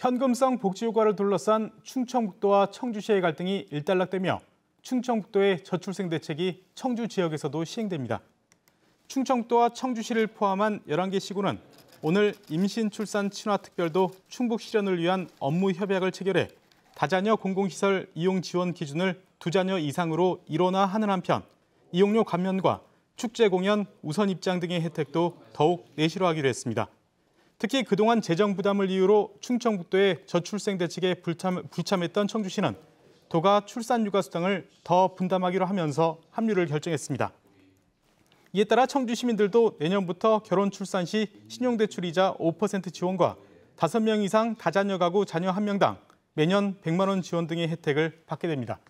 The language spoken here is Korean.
현금성 복지 효과를 둘러싼 충청북도와 청주시의 갈등이 일단락되며 충청북도의 저출생 대책이 청주 지역에서도 시행됩니다. 충청도와 청주시를 포함한 11개 시군은 오늘 임신 출산 친화 특별도 충북 실현을 위한 업무 협약을 체결해 다자녀 공공시설 이용 지원 기준을 두 자녀 이상으로 일원화 하는 한편 이용료 감면과 축제 공연, 우선 입장 등의 혜택도 더욱 내실화하기로 했습니다. 특히 그동안 재정 부담을 이유로 충청북도의 저출생 대책에 불참, 불참했던 청주시는 도가 출산 육아 수당을 더 분담하기로 하면서 합류를 결정했습니다. 이에 따라 청주 시민들도 내년부터 결혼 출산 시 신용대출 이자 5% 지원과 5명 이상 다자녀 가구 자녀 1명당 매년 100만 원 지원 등의 혜택을 받게 됩니다.